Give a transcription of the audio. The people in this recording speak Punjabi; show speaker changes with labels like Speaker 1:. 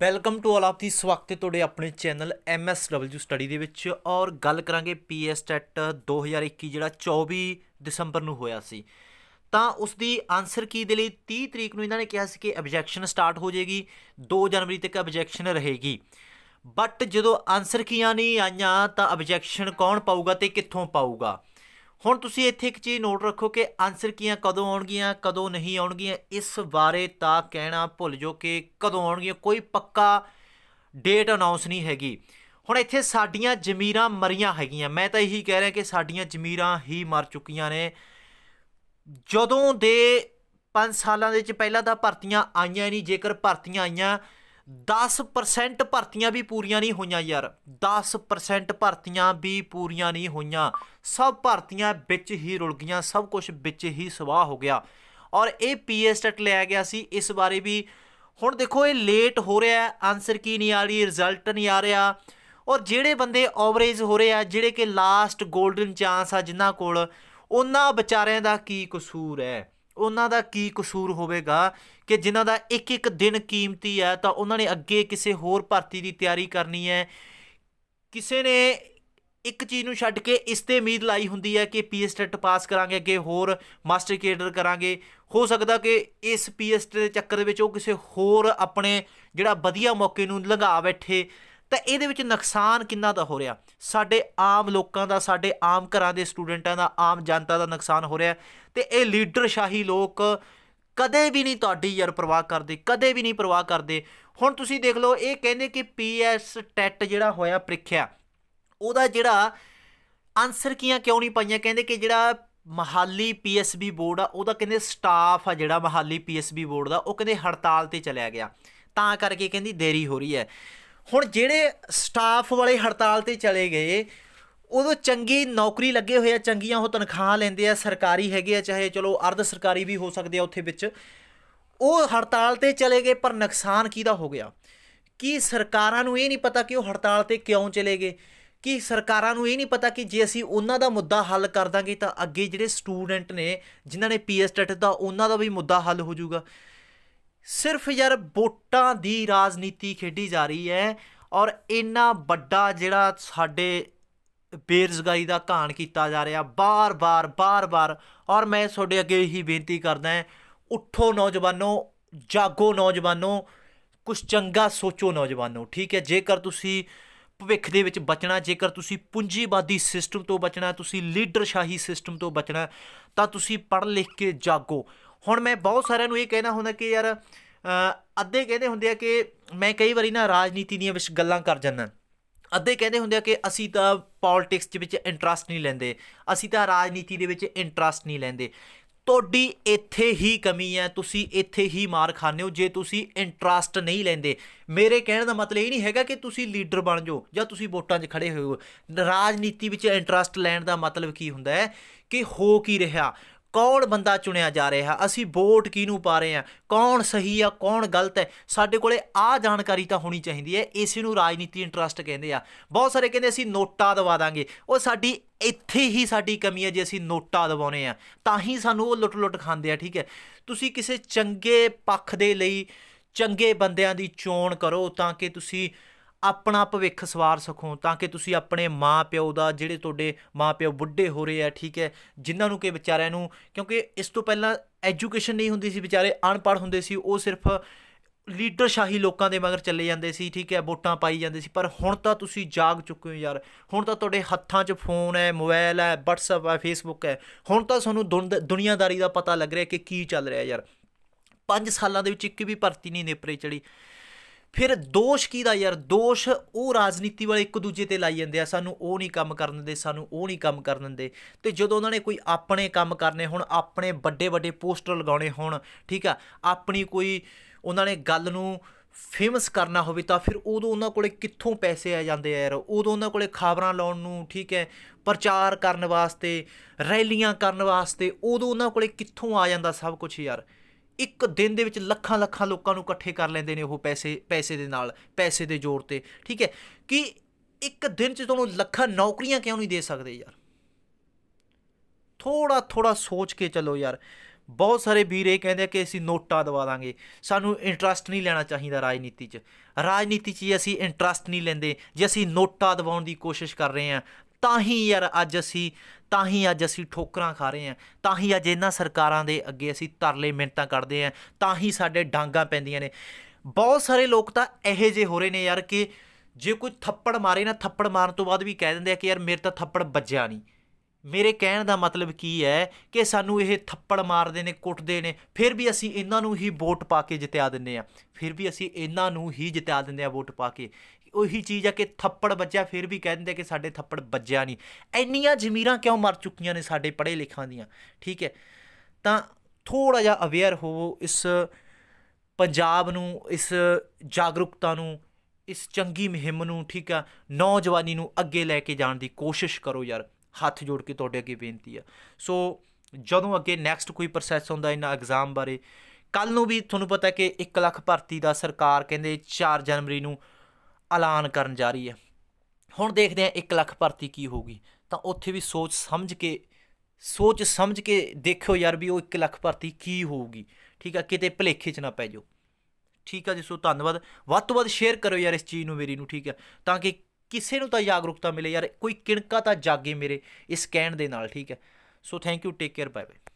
Speaker 1: ਵੈਲਕਮ ਟੂ ਆਲ ਆਫ ਦੀ ਸਵਾਗਤ ਹੈ ਤੁਹਾਡੇ ਆਪਣੇ ਚੈਨਲ MSW ਸਟੱਡੀ ਦੇ ਵਿੱਚ ਔਰ ਗੱਲ ਕਰਾਂਗੇ PS ਟੈਟ 2021 ਜਿਹੜਾ 24 ਦਸੰਬਰ ਨੂੰ ਹੋਇਆ ਸੀ ਤਾਂ ਉਸ ਦੀ ਆਨਸਰ ਕੀ ਦੇ ਲਈ 30 ਤਰੀਕ ਨੂੰ ਇਹਨਾਂ ਨੇ ਕਿਹਾ ਸੀ ਕਿ ਆਬਜੈਕਸ਼ਨ ਸਟਾਰਟ ਹੋ ਜਾਏਗੀ 2 ਜਨਵਰੀ ਤੱਕ ਆਬਜੈਕਸ਼ਨ ਰਹੇਗੀ ਬਟ ਜਦੋਂ ਆਨਸਰ ਕੀਆਂ ਨਹੀਂ ਆਈਆਂ ਤਾਂ ਆਬਜੈਕਸ਼ਨ ਕੌਣ ਪਾਊਗਾ ਤੇ ਕਿੱਥੋਂ ਪਾਊਗਾ ਹੁਣ ਤੁਸੀਂ ਇੱਥੇ ਇੱਕ ਚੀਜ਼ ਨੋਟ ਰੱਖੋ ਕਿ ਆਨਸਰ ਕੀਆਂ ਕਦੋਂ ਆਉਣਗੀਆਂ ਕਦੋਂ ਨਹੀਂ ਆਉਣਗੀਆਂ ਇਸ ਬਾਰੇ ਤਾਂ ਕਹਿਣਾ ਭੁੱਲ ਜੋ ਕਿ ਕਦੋਂ ਆਉਣਗੀਆਂ ਕੋਈ ਪੱਕਾ ਡੇਟ ਅਨਾਉਂਸ ਨਹੀਂ ਹੈਗੀ ਹੁਣ ਇੱਥੇ ਸਾਡੀਆਂ ਜ਼ਮੀਰਾਂ ਮਰੀਆਂ ਹੈਗੀਆਂ ਮੈਂ ਤਾਂ ਇਹੀ ਕਹਿ ਰਿਹਾ ਕਿ ਸਾਡੀਆਂ ਜ਼ਮੀਰਾਂ ਹੀ ਮਰ ਚੁੱਕੀਆਂ ਨੇ ਜਦੋਂ ਦੇ 5 ਸਾਲਾਂ ਦੇ ਵਿੱਚ ਪਹਿਲਾਂ ਤਾਂ ਭਰਤੀਆਂ ਆਈਆਂ ਨਹੀਂ ਜੇਕਰ ਭਰਤੀਆਂ ਆਈਆਂ 10% ਭਰਤੀਆਂ ਵੀ ਪੂਰੀਆਂ ਨਹੀਂ ਹੋਈਆਂ ਯਾਰ 10% ਭਰਤੀਆਂ ਵੀ ਪੂਰੀਆਂ ਨਹੀਂ ਹੋਈਆਂ ਸਭ ਭਰਤੀਆਂ ਵਿੱਚ ਹੀ ਰੁਲ ਗਈਆਂ ਸਭ ਕੁਝ ਵਿੱਚ ਹੀ ਸਵਾਹ ਹੋ ਗਿਆ ਔਰ ਇਹ ਪੀਏ ਲੈ ਲਿਆ ਗਿਆ ਸੀ ਇਸ ਬਾਰੇ ਵੀ ਹੁਣ ਦੇਖੋ ਇਹ ਲੇਟ ਹੋ ਰਿਹਾ ਹੈ ਆਨਸਰ ਕੀ ਨਹੀਂ ਆ ਰਹੀ ਰਿਜ਼ਲਟ ਨਹੀਂ ਆ ਰਿਹਾ ਔਰ ਜਿਹੜੇ ਬੰਦੇ ਓਵਰੇਜ ਹੋ ਰਹੇ ਆ ਜਿਹੜੇ ਕਿ ਲਾਸਟ 골ਡਨ ਚਾਂਸ ਆ ਜਿਨ੍ਹਾਂ ਕੋਲ ਉਹਨਾਂ ਵਿਚਾਰਿਆਂ ਦਾ ਕੀ ਕਸੂਰ ਹੈ ਉਹਨਾਂ ਦਾ ਕੀ ਕਸੂਰ ਹੋਵੇਗਾ ਕਿ ਜਿਨ੍ਹਾਂ ਦਾ ਇੱਕ ਇੱਕ ਦਿਨ ਕੀਮਤੀ ਹੈ ਤਾਂ ਉਹਨਾਂ ਨੇ ਅੱਗੇ ਕਿਸੇ ਹੋਰ ਭਰਤੀ ਦੀ ਤਿਆਰੀ ਕਰਨੀ ਹੈ ਕਿਸੇ ਨੇ ਇੱਕ ਚੀਜ਼ ਨੂੰ ਛੱਡ ਕੇ ਇਸ ਤੇ ਉਮੀਦ ਲਾਈ ਹੁੰਦੀ ਹੈ ਕਿ ਪੀਐਸ ਟੈਟ ਪਾਸ ਕਰਾਂਗੇ ਅੱਗੇ ਹੋਰ ਮਾਸਟਰ ਕੇਡਰ ਕਰਾਂਗੇ ਹੋ ਸਕਦਾ ਕਿ ਇਸ ਪੀਐਸ ਦੇ ਚੱਕਰ ਦੇ ਵਿੱਚ ਉਹ ਕਿਸੇ ਹੋਰ ਆਪਣੇ ਜਿਹੜਾ ਵਧੀਆ ਮੌਕੇ ਨੂੰ ਲੰਘਾ ਬੈਠੇ ਤਾਂ ਇਹਦੇ ਵਿੱਚ ਨੁਕਸਾਨ ਕਿੰਨਾ ਦਾ ਹੋ ਰਿਹਾ ਸਾਡੇ ਆਮ ਲੋਕਾਂ ਦਾ ਸਾਡੇ ਆਮ ਘਰਾਂ ਦੇ ਸਟੂਡੈਂਟਾਂ ਦਾ ਆਮ ਜਨਤਾ ਦਾ ਨੁਕਸਾਨ ਹੋ ਰਿਹਾ ਤੇ ਇਹ ਲੀਡਰ ਸ਼ਾਹੀ ਲੋਕ ਕਦੇ ਵੀ ਨਹੀਂ ਤੁਹਾਡੀ ਯਾਰ ਪਰਵਾਹ ਕਰਦੇ ਕਦੇ ਵੀ ਨਹੀਂ ਪਰਵਾਹ ਕਰਦੇ ਹੁਣ ਤੁਸੀਂ ਦੇਖ ਲਓ ਇਹ ਕਹਿੰਦੇ ਕਿ ਪੀਐਸ ਟੈਟ ਜਿਹੜਾ ਹੋਇਆ ਪ੍ਰੀਖਿਆ ਉਹਦਾ ਜਿਹੜਾ ਆਨਸਰ ਕੀਆਂ ਕਿਉਂ ਨਹੀਂ ਪਾਈਆਂ ਕਹਿੰਦੇ ਕਿ ਜਿਹੜਾ ਮਹਾਲੀ ਪੀਐਸਬੀ ਬੋਰਡ ਆ ਉਹਦਾ ਕਹਿੰਦੇ ਸਟਾਫ ਆ ਜਿਹੜਾ ਮਹਾਲੀ ਪੀਐਸਬੀ ਬੋਰਡ ਦਾ ਉਹ ਕਹਿੰਦੇ ਹੜਤਾਲ ਤੇ ਚਲਿਆ ਗਿਆ ਤਾਂ ਕਰਕੇ ਕਹਿੰਦੀ ਦੇਰੀ ਹੋ ਰਹੀ ਹੈ ਹੁਣ ਜਿਹੜੇ ਸਟਾਫ ਵਾਲੇ ਹੜਤਾਲ ਤੇ ਚਲੇ ਗਏ ਉਦੋਂ ਚੰਗੀ ਨੌਕਰੀ ਲੱਗੇ ਹੋਏ ਆ ਚੰਗੀਆਂ ਉਹ ਤਨਖਾਹ ਲੈਂਦੇ ਆ ਸਰਕਾਰੀ ਹੈਗੇ ਆ ਚਾਹੇ ਚਲੋ ਅਰਧ ਸਰਕਾਰੀ ਵੀ ਹੋ ਸਕਦੇ ਆ ਉੱਥੇ ਵਿੱਚ ਉਹ ਹੜਤਾਲ ਤੇ ਚਲੇ ਗਏ ਪਰ ਨੁਕਸਾਨ ਕਿਹਦਾ ਹੋ ਗਿਆ ਕਿ ਸਰਕਾਰਾਂ ਨੂੰ ਇਹ ਨਹੀਂ ਪਤਾ ਕਿ ਉਹ ਹੜਤਾਲ ਤੇ ਕਿਉਂ ਚਲੇ ਗਏ ਕਿ ਸਰਕਾਰਾਂ ਨੂੰ ਇਹ ਨਹੀਂ ਪਤਾ ਕਿ ਜੇ ਅਸੀਂ ਉਹਨਾਂ ਦਾ ਮੁੱਦਾ ਹੱਲ ਕਰ ਦਾਂਗੇ ਤਾਂ ਅੱਗੇ ਜਿਹੜੇ ਸਟੂਡੈਂਟ ਨੇ ਜਿਨ੍ਹਾਂ ਨੇ ਪੀਐਸਟੈਟ ਦਾ ਉਹਨਾਂ ਦਾ ਵੀ ਮੁੱਦਾ ਹੱਲ ਹੋ ਜਾਊਗਾ ਸਿਰਫ ਯਾਰ ਵੋਟਾਂ ਦੀ ਰਾਜਨੀਤੀ ਖੇਡੀ ਜਾ ਰਹੀ ਹੈ ਔਰ ਇੰਨਾ ਵੱਡਾ ਜਿਹੜਾ ਸਾਡੇ ਬੇਰਜ਼ਗਾਰੀ ਦਾ ਕਾਣ ਕੀਤਾ ਜਾ ਰਿਹਾ ਬਾਰ-ਬਾਰ ਬਾਰ-ਬਾਰ ਔਰ ਮੈਂ ਤੁਹਾਡੇ ਅੱਗੇ ਹੀ ਬੇਨਤੀ ਕਰਦਾ ਹਾਂ ਉੱਠੋ ਨੌਜਵਾਨੋ ਜਾਗੋ ਨੌਜਵਾਨੋ ਕੁਝ ਚੰਗਾ ਸੋਚੋ ਨੌਜਵਾਨੋ ਠੀਕ ਹੈ ਜੇਕਰ ਤੁਸੀਂ ਭਵਿੱਖ ਦੇ ਵਿੱਚ ਬਚਣਾ ਜੇਕਰ ਤੁਸੀਂ ਪੂੰਜੀਵਾਦੀ ਸਿਸਟਮ ਤੋਂ ਬਚਣਾ ਤੁਸੀਂ ਲੀਡਰਸ਼ਾਹੀ ਸਿਸਟਮ ਤੋਂ ਬਚਣਾ ਤਾਂ ਤੁਸੀਂ ਪੜ੍ਹ ਲਿਖ ਕੇ ਜਾਗੋ ਹੁਣ ਮੈਂ ਬਹੁਤ ਸਾਰਿਆਂ ਨੂੰ ਇਹ ਕਹਿਣਾ ਹੁੰਦਾ ਕਿ ਯਾਰ ਅੱਧੇ ਕਹਿੰਦੇ ਹੁੰਦੇ ਆ ਕਿ ਮੈਂ ਕਈ ਵਾਰੀ ਨਾ ਰਾਜਨੀਤੀ ਦੀਆਂ ਵਿੱਚ ਗੱਲਾਂ ਕਰ ਜਾਂਦਾ ਅੱਧੇ ਕਹਿੰਦੇ ਹੁੰਦੇ ਆ ਕਿ ਅਸੀਂ ਤਾਂ ਪੋਲਿਟਿਕਸ ਦੇ ਵਿੱਚ ਇੰਟਰਸਟ ਨਹੀਂ ਲੈਂਦੇ ਅਸੀਂ ਤਾਂ ਰਾਜਨੀਤੀ ਦੇ ਵਿੱਚ ਇੰਟਰਸਟ ਨਹੀਂ ਲੈਂਦੇ ਤੁਹਾਡੀ ਇੱਥੇ ਹੀ ਕਮੀ ਹੈ ਤੁਸੀਂ ਇੱਥੇ ਹੀ ਮਾਰ ਖਾਣੇ ਹੋ ਜੇ ਤੁਸੀਂ ਇੰਟਰਸਟ ਨਹੀਂ ਲੈਂਦੇ ਮੇਰੇ ਕਹਿਣ ਦਾ ਮਤਲਬ ਇਹ ਨਹੀਂ ਹੈਗਾ ਕਿ ਤੁਸੀਂ ਲੀਡਰ ਬਣ ਜਾਓ ਜਾਂ ਤੁਸੀਂ ਵੋਟਾਂ 'ਚ ਖੜੇ ਹੋਏ ਹੋ ਰਾਜਨੀਤੀ ਵਿੱਚ ਇੰਟਰਸਟ ਲੈਣ ਦਾ ਮਤਲਬ ਕੀ ਹੁੰਦਾ ਹੈ ਕਿ ਹੋ ਕੀ ਰਿਹਾ ਕੌਣ ਬੰਦਾ ਚੁਣਿਆ ਜਾ ਰਿਹਾ ਅਸੀਂ ਵੋਟ ਕਿਹਨੂੰ ਪਾ ਰਹੇ ਹਾਂ ਕੌਣ ਸਹੀ ਆ ਕੌਣ ਗਲਤ ਹੈ ਸਾਡੇ ਕੋਲੇ ਆ ਜਾਣਕਾਰੀ ਤਾਂ ਹੋਣੀ ਚਾਹੀਦੀ ਹੈ ਇਸ ਨੂੰ ਰਾਜਨੀਤੀ ਇੰਟਰਸਟ ਕਹਿੰਦੇ ਆ ਬਹੁਤ ਸਾਰੇ ਕਹਿੰਦੇ ਅਸੀਂ ਨੋਟਾ ਦਵਾ ਦਾਂਗੇ ਉਹ ਸਾਡੀ ਇੱਥੇ ਹੀ ਸਾਡੀ ਕਮੀ ਹੈ ਜੇ ਅਸੀਂ ਨੋਟਾ ਦਵਾਉਨੇ ਆ ਤਾਂ ਹੀ ਸਾਨੂੰ ਉਹ ਲੁੱਟ-ਲੁੱਟ ਖਾਂਦੇ ਆ ਠੀਕ ਹੈ ਤੁਸੀਂ ਕਿਸੇ ਚੰਗੇ ਪੱਖ ਦੇ ਲਈ ਚੰਗੇ ਬੰਦਿਆਂ ਦੀ ਚੋਣ ਕਰੋ ਤਾਂ ਕਿ ਤੁਸੀਂ ਆਪਣਾ ਭਵਿੱਖ ਸਵਾਰ ਸਕੋ ਤਾਂ ਕਿ ਤੁਸੀਂ ਆਪਣੇ ਮਾਪਿਓ ਦਾ ਜਿਹੜੇ ਤੁਹਾਡੇ ਮਾਪਿਓ ਬੁੱਢੇ ਹੋ ਰਹੇ ਆ ਠੀਕ ਹੈ ਜਿਨ੍ਹਾਂ ਨੂੰ ਕਿ ਵਿਚਾਰਿਆਂ ਨੂੰ ਕਿਉਂਕਿ ਇਸ ਤੋਂ ਪਹਿਲਾਂ ਐਜੂਕੇਸ਼ਨ ਨਹੀਂ ਹੁੰਦੀ ਸੀ ਵਿਚਾਰੇ ਅਨਪੜ੍ਹ ਹੁੰਦੇ ਸੀ ਉਹ ਸਿਰਫ ਲੀਡਰ ਸ਼ਾਹੀ ਲੋਕਾਂ ਦੇ ਮਗਰ ਚੱਲੇ ਜਾਂਦੇ ਸੀ ਠੀਕ ਹੈ ਵੋਟਾਂ ਪਾਈ ਜਾਂਦੇ ਸੀ ਪਰ ਹੁਣ ਤਾਂ ਤੁਸੀਂ ਜਾਗ ਚੁੱਕੇ ਹੋ ਯਾਰ ਹੁਣ ਤਾਂ ਤੁਹਾਡੇ ਹੱਥਾਂ 'ਚ ਫੋਨ ਹੈ ਮੋਬਾਈਲ ਹੈ WhatsApp ਹੈ Facebook ਹੈ ਹੁਣ ਤਾਂ ਤੁਹਾਨੂੰ ਦੁਨੀਆਦਾਰੀ ਦਾ ਪਤਾ ਲੱਗ ਰਿਹਾ ਕਿ ਕੀ ਚੱਲ ਰਿਹਾ ਯਾਰ 5 ਸਾਲਾਂ ਦੇ ਵਿੱਚ ਇੱਕ ਵੀ ਭਰਤੀ ਨਹੀਂ ਨੇਪਰੇ ਚੜੀ ਫਿਰ ਦੋਸ਼ ਦਾ ਯਾਰ ਦੋਸ਼ ਉਹ ਰਾਜਨੀਤੀ ਵਾਲੇ ਇੱਕ ਦੂਜੇ ਤੇ ਲਾਈ ਜਾਂਦੇ ਆ ਸਾਨੂੰ ਉਹ ਨਹੀਂ ਕੰਮ ਕਰਨ ਦਿੰਦੇ ਸਾਨੂੰ ਉਹ ਨਹੀਂ ਕੰਮ ਕਰਨ ਦਿੰਦੇ ਤੇ ਜਦੋਂ ਉਹਨਾਂ ਨੇ ਕੋਈ ਆਪਣੇ ਕੰਮ ਕਰਨੇ ਹੁਣ ਆਪਣੇ ਵੱਡੇ ਵੱਡੇ ਪੋਸਟਰ ਲਗਾਉਣੇ ਹੋਣ ਠੀਕ ਆ ਆਪਣੀ ਕੋਈ ਉਹਨਾਂ ਨੇ ਗੱਲ ਨੂੰ ਫੇਮਸ ਕਰਨਾ ਹੋਵੇ ਤਾਂ ਫਿਰ ਉਦੋਂ ਉਹਨਾਂ ਕੋਲੇ ਕਿੱਥੋਂ ਪੈਸੇ ਆ ਜਾਂਦੇ ਆ ਯਾਰ ਉਦੋਂ ਉਹਨਾਂ ਕੋਲੇ ਖਬਰਾਂ ਲਾਉਣ ਨੂੰ ਠੀਕ ਹੈ ਪ੍ਰਚਾਰ ਕਰਨ ਵਾਸਤੇ ਰੈਲੀਆਂ ਕਰਨ ਵਾਸਤੇ ਉਦੋਂ ਉਹਨਾਂ ਕੋਲੇ ਕਿੱਥੋਂ ਆ ਜਾਂਦਾ ਸਭ ਕੁਝ ਯਾਰ ਇੱਕ ਦਿਨ ਦੇ ਵਿੱਚ ਲੱਖਾਂ ਲੱਖਾਂ ਲੋਕਾਂ ਨੂੰ ਇਕੱਠੇ ਕਰ ਲੈਂਦੇ ਨੇ ਉਹ ਪੈਸੇ ਪੈਸੇ ਦੇ ਨਾਲ ਪੈਸੇ ਦੇ ਜ਼ੋਰ ਤੇ ਠੀਕ ਹੈ ਕਿ ਇੱਕ ਦਿਨ 'ਚ ਤੁਹਾਨੂੰ ਲੱਖਾਂ ਨੌਕਰੀਆਂ ਕਿਉਂ ਨਹੀਂ ਦੇ ਸਕਦੇ ਯਾਰ ਥੋੜਾ ਥੋੜਾ ਸੋਚ ਕੇ ਚੱਲੋ ਯਾਰ ਬਹੁਤ ਸਾਰੇ ਵੀਰ ਇਹ ਕਹਿੰਦੇ ਕਿ ਅਸੀਂ ਨੋਟਾ ਦਵਾ ਦਾਂਗੇ ਸਾਨੂੰ ਇੰਟਰਸਟ ਨਹੀਂ ਲੈਣਾ ਚਾਹੀਦਾ ਰਾਜਨੀਤੀ 'ਚ ਰਾਜਨੀਤੀ 'ਚ ਅਸੀਂ ਇੰਟਰਸਟ ਨਹੀਂ ਲੈਂਦੇ ਜੇ ਅਸੀਂ ਨੋਟਾ ਦਵਾਉਣ ਦੀ ਕੋਸ਼ਿਸ਼ ਕਰ ਰਹੇ ਹਾਂ ਤਾਂ ਹੀ ਯਾਰ ਅੱਜ ਅਸੀਂ ਤਾਂ ਹੀ ਅੱਜ ਅਸੀਂ ਠੋਕਰਾਂ ਖਾ ਰਹੇ ਆਂ ਤਾਂ ਹੀ ਅੱਜ ਇਹਨਾਂ ਸਰਕਾਰਾਂ ਦੇ ਅੱਗੇ ਅਸੀਂ ਤਰਲੇ ਮਿੰਟਾਂ ਕੱਢਦੇ ਆਂ ਤਾਂ ਹੀ ਸਾਡੇ ਡਾਂਗਾ ਪੈਂਦੀਆਂ ਨੇ ਬਹੁਤ ਸਾਰੇ ਲੋਕ ਤਾਂ ਇਹੋ ਜਿਹੇ ਹੋ ਰਹੇ ਨੇ ਯਾਰ ਕਿ ਜੇ ਕੋਈ ਥੱਪੜ ਮਾਰੇ ਨਾ ਥੱਪੜ ਮਾਰਨ ਤੋਂ ਬਾਅਦ ਵੀ ਕਹਿ ਦਿੰਦੇ ਆ ਕਿ ਯਾਰ ਮੇਰੇ ਤਾਂ ਥੱਪੜ ਵੱਜਿਆ ਨਹੀਂ ਮੇਰੇ ਕਹਿਣ ਦਾ ਮਤਲਬ ਕੀ ਹੈ ਕਿ ਸਾਨੂੰ ਇਹ ਥੱਪੜ ਮਾਰਦੇ ਨੇ ਕੁੱਟਦੇ ਨੇ ਫਿਰ ਵੀ ਅਸੀਂ ਇਹਨਾਂ ਨੂੰ ਹੀ ਵੋਟ ਪਾ ਕੇ ਜਿਤਿਆ ਦਿੰਦੇ ਆ ਫਿਰ ਵੀ ਅਸੀਂ ਇਹਨਾਂ ਨੂੰ ਹੀ ਜਿਤਿਆ ਦਿੰਦੇ ਆ ਵੋਟ ਪਾ ਕੇ ਉਹੀ ਚੀਜ਼ ਆ ਕਿ ਥੱਪੜ ਵੱਜਿਆ ਫਿਰ ਵੀ ਕਹਿੰਦੇ ਕਿ ਸਾਡੇ ਥੱਪੜ ਵੱਜਿਆ ਨਹੀਂ ਐਨੀਆਂ ਜ਼ਮੀਰਾਂ ਕਿਉਂ ਮਰ ਚੁੱਕੀਆਂ ਨੇ ਸਾਡੇ ਪੜ੍ਹੇ ਲਿਖਾਂ ਦੀਆਂ ਠੀਕ ਹੈ ਤਾਂ ਥੋੜਾ ਜਿਹਾ ਅਵੇਅਰ ਹੋਵੋ ਇਸ ਪੰਜਾਬ ਨੂੰ ਇਸ ਜਾਗਰੂਕਤਾ ਨੂੰ ਇਸ ਚੰਗੀ ਮਹਿੰਮ ਨੂੰ ਠੀਕ ਆ ਨੌਜਵਾਨੀ ਨੂੰ ਅੱਗੇ ਲੈ ਕੇ ਜਾਣ ਦੀ ਕੋਸ਼ਿਸ਼ ਕਰੋ ਯਾਰ ਹੱਥ ਜੋੜ ਕੇ ਤੁਹਾਡੇ ਅੱਗੇ ਬੇਨਤੀ ਆ ਸੋ ਜਦੋਂ ਅੱਗੇ ਨੈਕਸਟ ਕੋਈ ਪ੍ਰੋਸੈਸ ਹੁੰਦਾ ਇਹਨਾਂ ਐਗਜ਼ਾਮ ਬਾਰੇ ਕੱਲ ਨੂੰ ਵੀ ਤੁਹਾਨੂੰ ਪਤਾ ਕਿ 1 ਲੱਖ ਭਰਤੀ ਦਾ ਸਰਕਾਰ ਕਹਿੰਦੇ 4 ਜਨਵਰੀ ਨੂੰ ਐਲਾਨ ਕਰਨ ਜਾ ਰਹੀ ਹੈ ਹੁਣ ਦੇਖਦੇ ਹਾਂ 1 ਲੱਖ ਭਰਤੀ ਕੀ ਹੋਊਗੀ ਤਾਂ ਉੱਥੇ ਵੀ ਸੋਚ ਸਮਝ ਕੇ ਸੋਚ ਸਮਝ ਕੇ ਦੇਖਿਓ ਯਾਰ ਵੀ ਉਹ 1 ਲੱਖ ਭਰਤੀ ਕੀ ਹੋਊਗੀ ਠੀਕ ਆ ਕਿਤੇ ਭਲੇਖੇ 'ਚ ਨਾ ਪੈ ਜਾਓ ਠੀਕ ਆ ਜੀ ਸੋ ਧੰਨਵਾਦ ਵੱਧ ਤੋਂ ਵੱਧ ਸ਼ੇਅਰ ਕਰੋ ਯਾਰ ਇਸ ਚੀਜ਼ ਨੂੰ ਮੇਰੀ ਨੂੰ ਠੀਕ ਆ ਤਾਂ ਕਿ ਕਿਸੇ ਨੂੰ ਤਾਂ ਜਾਗਰੂਕਤਾ ਮਿਲੇ ਯਾਰ ਕੋਈ ਕਿਣਕਾ ਤਾਂ ਜਾਗੇ ਮੇਰੇ ਇਸ ਕਹਿਣ ਦੇ ਨਾਲ ਠੀਕ ਹੈ so thank you take care bye bye